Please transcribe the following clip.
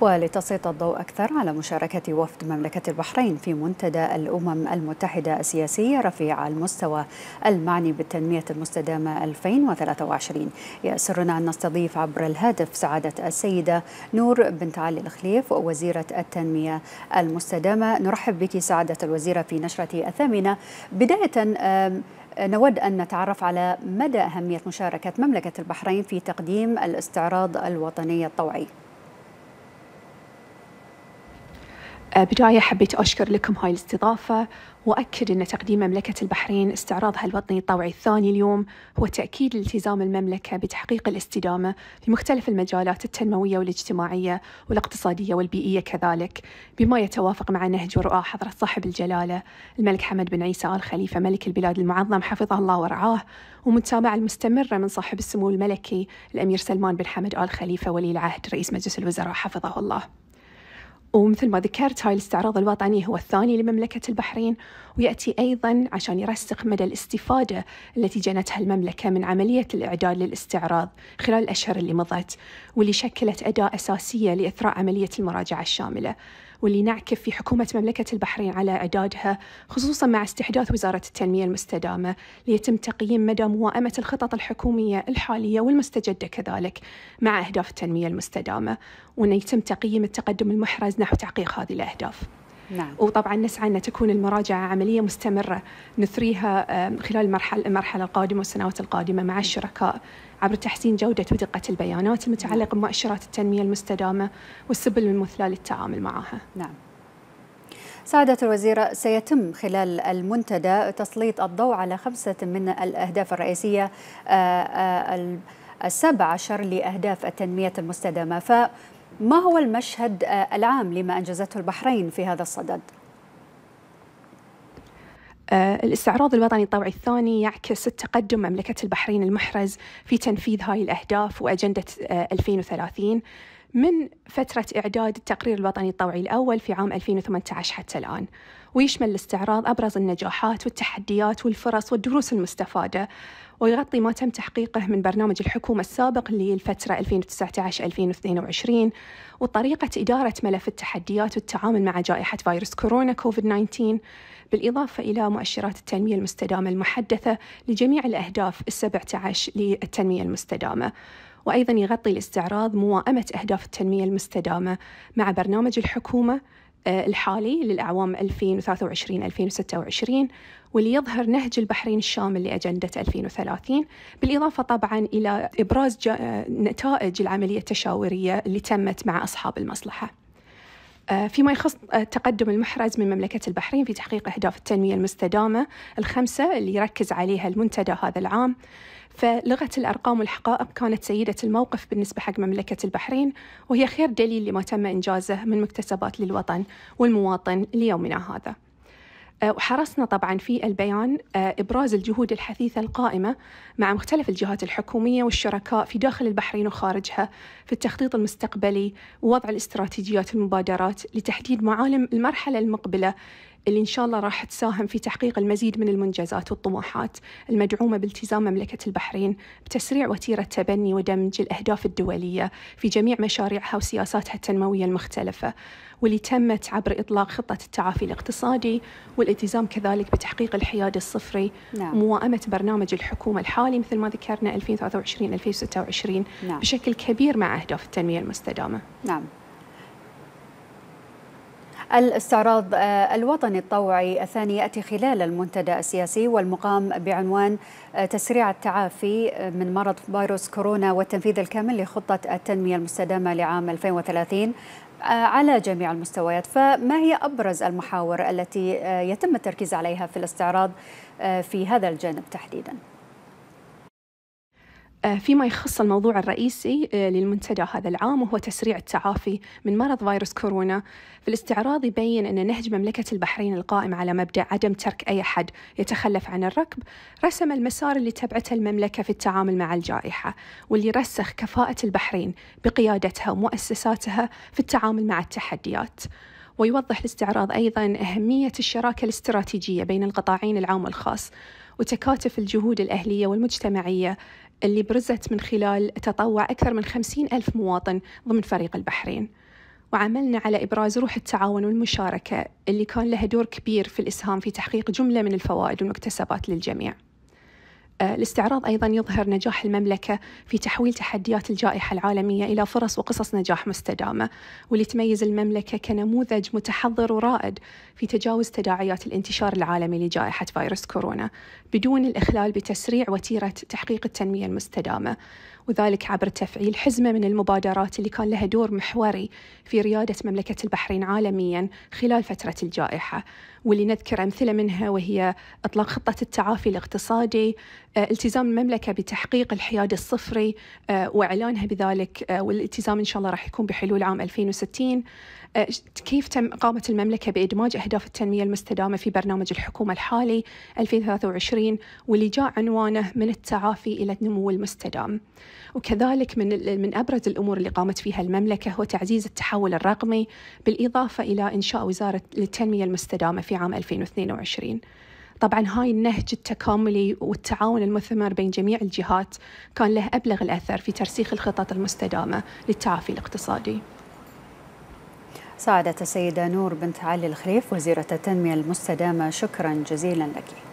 ولتسليط الضوء أكثر على مشاركة وفد مملكة البحرين في منتدى الأمم المتحدة السياسي رفيع المستوى المعني بالتنمية المستدامة 2023 يسرنا أن نستضيف عبر الهاتف سعادة السيدة نور بنت علي الخليف وزيرة التنمية المستدامة نرحب بك سعادة الوزيرة في نشرة الثامنة بداية نود أن نتعرف على مدى أهمية مشاركة مملكة البحرين في تقديم الاستعراض الوطني الطوعي أه، بداية حبيت أشكر لكم هاي الاستضافة وأكد أن تقديم مملكة البحرين استعراضها الوطني الطوعي الثاني اليوم هو تأكيد التزام المملكة بتحقيق الاستدامة في مختلف المجالات التنموية والاجتماعية والاقتصادية والبيئية كذلك بما يتوافق مع نهج ورؤى حضرة صاحب الجلالة الملك حمد بن عيسى آل خليفة ملك البلاد المعظم حفظه الله ورعاه ومتابعة المستمرة من صاحب السمو الملكي الأمير سلمان بن حمد آل خليفة ولي العهد رئيس مجلس الوزراء حفظه الله ومثل ما ذكرت هاي الاستعراض الوطني هو الثاني لمملكة البحرين ويأتي أيضا عشان يرسخ مدى الاستفادة التي جنتها المملكة من عملية الإعداد للاستعراض خلال الأشهر اللي مضت واللي شكلت أداة أساسية لإثراء عملية المراجعة الشاملة واللي نعكف في حكومة مملكة البحرين على إعدادها خصوصا مع استحداث وزارة التنمية المستدامة ليتم تقييم مدى موائمة الخطط الحكومية الحالية والمستجدة كذلك مع أهداف التنمية المستدامة وأن يتم تقييم التقدم المحرز نحو تحقيق هذه الأهداف نعم. وطبعا نسعى أن تكون المراجعة عملية مستمرة نثريها خلال المرحلة, المرحلة القادمة والسنوات القادمة مع الشركاء عبر تحسين جودة ودقة البيانات المتعلقة بمؤشرات التنمية المستدامة والسبل المثلى للتعامل معها نعم سعادة الوزيرة سيتم خلال المنتدى تسليط الضوء على خمسة من الأهداف الرئيسية آه، آه، السبع عشر لأهداف التنمية المستدامة ف ما هو المشهد آه, العام لما أنجزته البحرين في هذا الصدد؟ آه, الاستعراض الوطني الطوعي الثاني يعكس التقدم مملكة البحرين المحرز في تنفيذ هاي الأهداف وأجندة 2030 آه, من فترة إعداد التقرير الوطني الطوعي الأول في عام 2018 حتى الآن ويشمل الاستعراض أبرز النجاحات والتحديات والفرص والدروس المستفادة ويغطي ما تم تحقيقه من برنامج الحكومة السابق للفترة 2019-2022 وطريقة إدارة ملف التحديات والتعامل مع جائحة فيروس كورونا كوفيد 19 بالإضافة إلى مؤشرات التنمية المستدامة المحدثة لجميع الأهداف السبعة عشر للتنمية المستدامة وأيضا يغطي الاستعراض موائمة أهداف التنمية المستدامة مع برنامج الحكومة آه، الحالي للأعوام 2023-2026 واللي يظهر نهج البحرين الشامل لأجندة 2030 بالإضافة طبعا إلى إبراز آه، نتائج العملية التشاورية اللي تمت مع أصحاب المصلحة آه، فيما يخص التقدم المحرز من مملكة البحرين في تحقيق أهداف التنمية المستدامة الخمسة اللي يركز عليها المنتدى هذا العام فلغة الأرقام والحقائق كانت سيدة الموقف بالنسبة حق مملكة البحرين وهي خير دليل لما تم إنجازه من مكتسبات للوطن والمواطن ليومنا هذا أه، وحرصنا طبعا في البيان أه، ابراز الجهود الحثيثه القائمه مع مختلف الجهات الحكوميه والشركاء في داخل البحرين وخارجها في التخطيط المستقبلي ووضع الاستراتيجيات المبادرات لتحديد معالم المرحله المقبله اللي إن شاء الله راح تساهم في تحقيق المزيد من المنجزات والطموحات المدعومة بالتزام مملكة البحرين بتسريع وتيرة تبني ودمج الأهداف الدولية في جميع مشاريعها وسياساتها التنموية المختلفة واللي تمت عبر إطلاق خطة التعافي الاقتصادي والالتزام كذلك بتحقيق الحياد الصفري نعم. موائمة برنامج الحكومة الحالي مثل ما ذكرنا 2023 2026 نعم. بشكل كبير مع أهداف التنمية المستدامة نعم الاستعراض آه، الوطني الطوعي الثاني يأتي خلال المنتدى السياسي والمقام بعنوان آه، تسريع التعافي آه، من مرض فيروس كورونا والتنفيذ الكامل لخطة التنمية المستدامة لعام 2030 على جميع المستويات فما هي أبرز المحاور التي يتم التركيز عليها في الاستعراض في هذا الجانب تحديداً؟ آه، فيما يخص الموضوع الرئيسي آه، للمنتدى هذا العام وهو تسريع التعافي من مرض فيروس كورونا في الاستعراض يبين أن نهج مملكة البحرين القائم على مبدأ عدم ترك أي أحد يتخلف عن الركب رسم المسار اللي تبعته المملكة في التعامل مع الجائحة واللي رسخ كفاءة البحرين بقيادتها ومؤسساتها في التعامل مع التحديات ويوضح الاستعراض أيضا أهمية الشراكة الاستراتيجية بين القطاعين العام والخاص وتكاتف الجهود الأهلية والمجتمعية اللي برزت من خلال تطوع أكثر من خمسين ألف مواطن ضمن فريق البحرين وعملنا على إبراز روح التعاون والمشاركة اللي كان لها دور كبير في الإسهام في تحقيق جملة من الفوائد والمكتسبات للجميع آه، الاستعراض أيضا يظهر نجاح المملكة في تحويل تحديات الجائحة العالمية إلى فرص وقصص نجاح مستدامة واللي تميز المملكة كنموذج متحضر ورائد في تجاوز تداعيات الانتشار العالمي لجائحة فيروس كورونا بدون الإخلال بتسريع وتيرة تحقيق التنمية المستدامة وذلك عبر تفعيل حزمة من المبادرات اللي كان لها دور محوري في ريادة مملكة البحرين عالميا خلال فترة الجائحة واللي نذكر أمثلة منها وهي إطلاق خطة التعافي الاقتصادي آه، التزام المملكة بتحقيق الحياد الصفري آه، وإعلانها بذلك آه، والالتزام إن شاء الله راح يكون بحلول عام 2060 أه، كيف تم قامت المملكة بإدماج أهداف التنمية المستدامة في برنامج الحكومة الحالي 2023 واللي جاء عنوانه من التعافي إلى النمو المستدام وكذلك من, من أبرز الأمور اللي قامت فيها المملكة هو تعزيز التحول الرقمي بالإضافة إلى إنشاء وزارة للتنمية المستدامة في عام 2022 طبعا هاي النهج التكاملي والتعاون المثمر بين جميع الجهات كان له أبلغ الأثر في ترسيخ الخطط المستدامة للتعافي الاقتصادي سعادة السيدة نور بنت علي الخريف وزيرة التنمية المستدامة شكرا جزيلا لك